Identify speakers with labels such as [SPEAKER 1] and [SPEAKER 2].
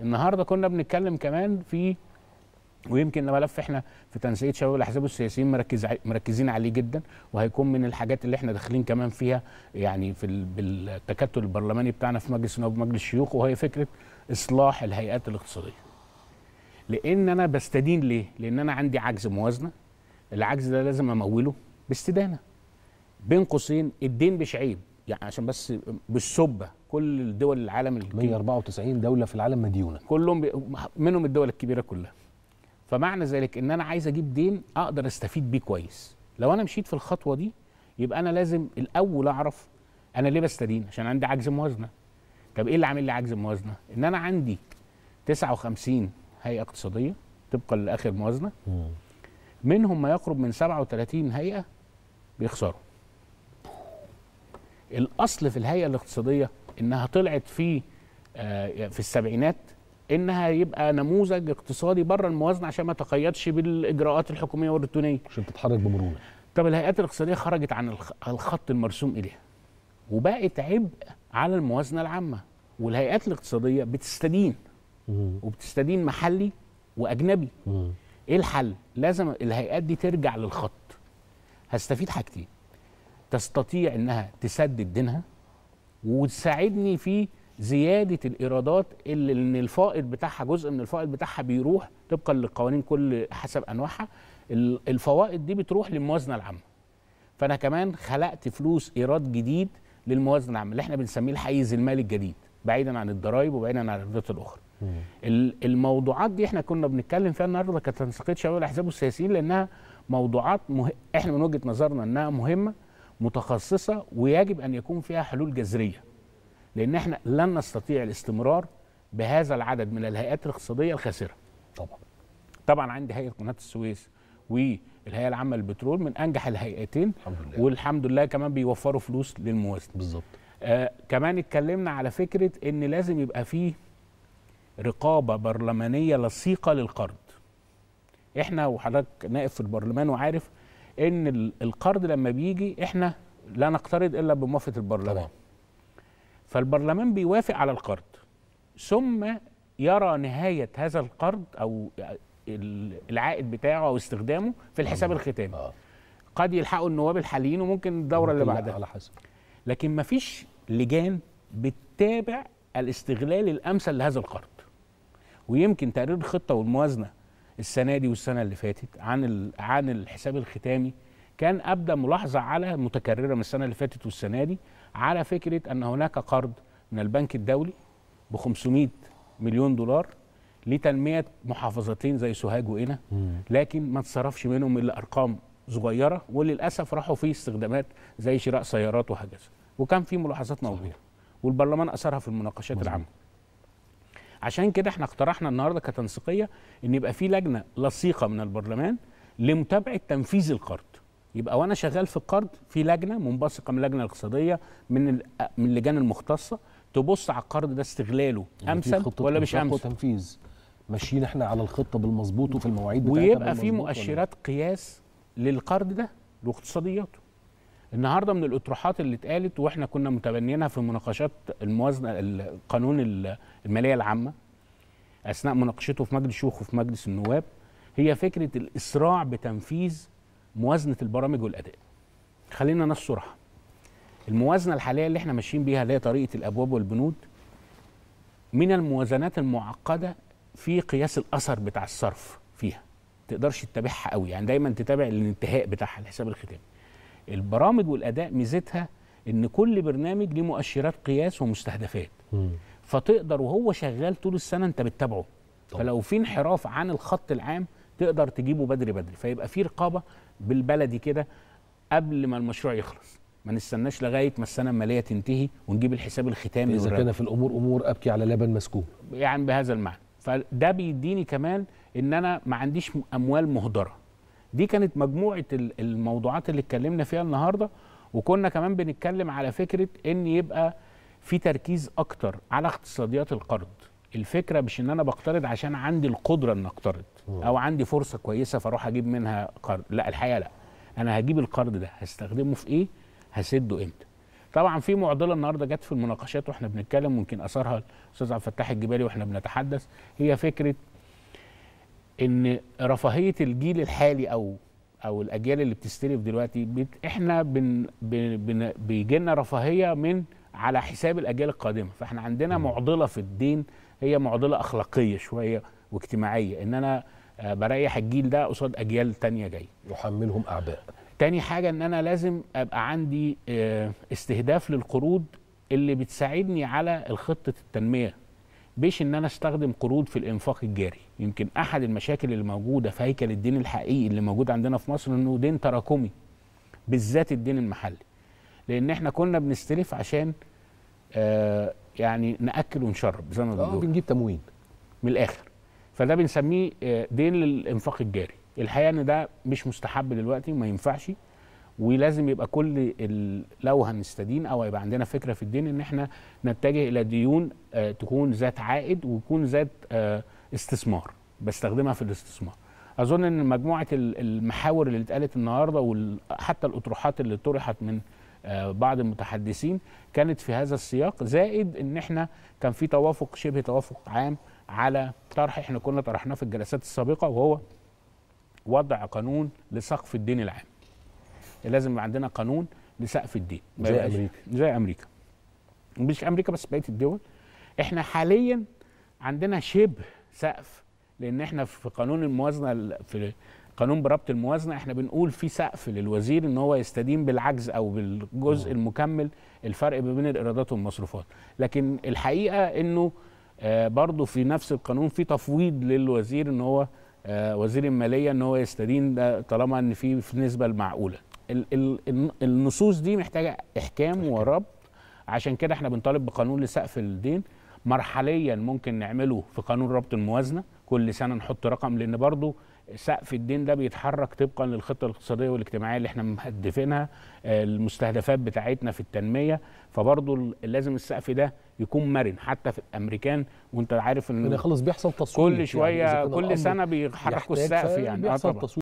[SPEAKER 1] النهارده كنا بنتكلم كمان في ويمكن ده ملف احنا في تنسيق شباب الاحزاب السياسيين مركز مركزين عليه جدا وهيكون من الحاجات اللي احنا داخلين كمان فيها يعني في بالتكتل البرلماني بتاعنا في مجلس النواب ومجلس الشيوخ وهي فكره اصلاح الهيئات الاقتصاديه. لان انا بستدين ليه؟ لان انا عندي عجز موازنه العجز ده لازم اموله باستدانه. بين قوسين الدين مش عيب يعني عشان بس بالسبه كل الدول العالم الكبيرة 194 دولة في العالم مديونة كلهم بي... منهم الدول الكبيرة كلها فمعنى ذلك ان انا عايز اجيب دين اقدر استفيد بيه كويس لو انا مشيت في الخطوة دي يبقى انا لازم الاول اعرف انا ليه بستدين عشان عندي عجز موازنة طب ايه اللي عامل لي عجز موازنة ان انا عندي 59 هيئة اقتصادية طبقا لاخر موازنة منهم ما يقرب من 37 هيئة بيخسروا الأصل في الهيئة الاقتصادية انها طلعت في آه، في السبعينات انها يبقى نموذج اقتصادي بره الموازنه عشان ما تقيدش بالاجراءات الحكوميه والروتينيه عشان تتحرك بمرونه طب الهيئات الاقتصاديه خرجت عن الخط المرسوم اليها وبقت عبء على الموازنه العامه والهيئات الاقتصاديه بتستدين وبتستدين محلي واجنبي ايه الحل لازم الهيئات دي ترجع للخط هستفيد حاجتين تستطيع انها تسدد دينها وتساعدني في زياده الايرادات اللي ان الفائض بتاعها جزء من الفائض بتاعها بيروح طبقا للقوانين كل حسب انواعها الفوائد دي بتروح للموازنه العامه فانا كمان خلقت فلوس ايراد جديد للموازنه العامه اللي احنا بنسميه الحيز المالي الجديد بعيدا عن الضرايب وبعيدا عن الرياضات الاخرى الموضوعات دي احنا كنا بنتكلم فيها النهارده تنسيقية شباب الاحزاب والسياسيين لانها موضوعات مه... احنا من وجهه نظرنا انها مهمه متخصصه ويجب ان يكون فيها حلول جذريه لان احنا لن نستطيع الاستمرار بهذا العدد من الهيئات الاقتصاديه الخاسره طبعا طبعا عندي هيئه قناه السويس والهيئه العامه للبترول من انجح الهيئتين الحمد لله. والحمد لله كمان بيوفروا فلوس للموازنه بالظبط آه كمان اتكلمنا على فكره ان لازم يبقى فيه رقابه برلمانيه لصيقه للقرض احنا وحضرتك نائب في البرلمان وعارف ان القرض لما بيجي احنا لا نقترض الا بموافقه البرلمان طبعا. فالبرلمان بيوافق على القرض ثم يرى نهايه هذا القرض او العائد بتاعه او استخدامه في الحساب الختامي آه. قد يلحقوا النواب الحاليين وممكن الدوره اللي بعدها على حسب لكن مفيش لجان بتتابع الاستغلال الامثل لهذا القرض ويمكن تقرير الخطه والموازنه السنه دي والسنه اللي فاتت عن عن الحساب الختامي كان ابدى ملاحظه على متكرره من السنه اللي فاتت والسنه دي على فكره ان هناك قرض من البنك الدولي ب 500 مليون دولار لتنميه محافظتين زي سوهاج وقنا لكن ما اتصرفش منهم الا ارقام صغيره وللاسف راحوا في استخدامات زي شراء سيارات وهكذا وكان في ملاحظات موجوده والبرلمان اثرها في المناقشات العامه عشان كده احنا اقترحنا النهارده كتنسيقيه ان يبقى في لجنه لصيقه من البرلمان لمتابعه تنفيذ القرض يبقى وانا شغال في القرض في لجنه منبثقه من اللجنه الاقتصاديه من من اللجان المختصه تبص على القرض ده استغلاله يعني امثل ولا مش امثل تنفيذ ماشيين احنا على الخطه بالمظبوط وفي المواعيد بتاعتنا ويبقى في مؤشرات إيه؟ قياس للقرض ده واقتصادياته النهارده من الاطروحات اللي اتقالت واحنا كنا متبنيينها في مناقشات الموازنه القانون الماليه العامه اثناء مناقشته في مجلس الشيوخ وفي مجلس النواب هي فكره الاسراع بتنفيذ موازنه البرامج والاداء. خلينا ناس صراحه. الموازنه الحاليه اللي احنا ماشيين بيها اللي هي طريقه الابواب والبنود من الموازنات المعقده في قياس الاثر بتاع الصرف فيها. تقدرش تتابعها قوي يعني دايما تتابع الانتهاء بتاعها الحساب الختامي. البرامج والاداء ميزتها ان كل برنامج ليه مؤشرات قياس ومستهدفات م. فتقدر وهو شغال طول السنه انت بتتابعه طبعا. فلو في انحراف عن الخط العام تقدر تجيبه بدري بدري فيبقى في رقابه بالبلدي كده قبل ما المشروع يخلص ما نستناش لغايه ما السنه الماليه تنتهي ونجيب الحساب الختامي اذا كان في الامور امور ابكي على لبن مسكوب يعني بهذا المعنى فده بيديني كمان ان انا ما عنديش اموال مهدره دي كانت مجموعه الموضوعات اللي اتكلمنا فيها النهارده وكنا كمان بنتكلم على فكره ان يبقى في تركيز اكتر على اقتصاديات القرض الفكره مش ان انا بقترض عشان عندي القدره ان اقترض او عندي فرصه كويسه فاروح اجيب منها قرض لا الحقيقه لا انا هجيب القرض ده هستخدمه في ايه هسده امتى طبعا في معضله النهارده جت في المناقشات واحنا بنتكلم ممكن اثرها الاستاذ عبد الفتاح الجبالي واحنا بنتحدث هي فكره ان رفاهيه الجيل الحالي او او الاجيال اللي بتستلف دلوقتي بت احنا بن بن بن بيجي لنا رفاهيه من على حساب الاجيال القادمه فاحنا عندنا م. معضله في الدين هي معضله اخلاقيه شويه واجتماعيه ان انا آه، بريح الجيل ده قصاد اجيال تانية جايه يحملهم اعباء تاني حاجه ان انا لازم ابقى عندي آه، استهداف للقروض اللي بتساعدني على الخطه التنميه بيش ان انا استخدم قروض في الانفاق الجاري يمكن احد المشاكل اللي موجوده في هيكل الدين الحقيقي اللي موجود عندنا في مصر انه دين تراكمي بالذات الدين المحلي لان احنا كنا بنستلف عشان آه يعني ناكل ونشرب زي ما آه، بنقول بنجيب تموين من الاخر فده بنسميه آه، دين للانفاق الجاري الحقيقه ان ده مش مستحب دلوقتي وما ينفعش ولازم يبقى كل لو هنستدين او يبقى عندنا فكره في الدين ان احنا نتجه الى ديون آه، تكون ذات عائد ويكون ذات آه، استثمار بستخدمها في الاستثمار اظن ان مجموعه المحاور اللي اتقالت النهارده وحتى الاطروحات اللي طرحت من آه، بعض المتحدثين كانت في هذا السياق زائد ان احنا كان في توافق شبه توافق عام على طرح احنا كنا طرحناه في الجلسات السابقه وهو وضع قانون لسقف الدين العام لازم عندنا قانون لسقف الدين زي امريكا زي امريكا مش امريكا بس بقيه الدول احنا حاليا عندنا شبه سقف لان احنا في قانون الموازنه في قانون بربط الموازنه احنا بنقول في سقف للوزير ان هو يستدين بالعجز او بالجزء أوه. المكمل الفرق ما بين الايرادات والمصروفات لكن الحقيقه انه آه برضه في نفس القانون في تفويض للوزير ان هو آه وزير الماليه ان هو يستدين طالما ان في نسبه المعقوله النصوص دي محتاجه احكام وربط عشان كده احنا بنطالب بقانون لسقف الدين مرحليا ممكن نعمله في قانون ربط الموازنه كل سنه نحط رقم لان برضو سقف الدين ده بيتحرك طبقا للخطه الاقتصاديه والاجتماعيه اللي احنا مهدفينها آه، المستهدفات بتاعتنا في التنميه فبرضه لازم السقف ده يكون مرن حتى في الامريكان وانت عارف ان خلاص بيحصل تصويت كل يعني، شويه يعني كل سنه بيحركوا السقف يعني آه بيحصل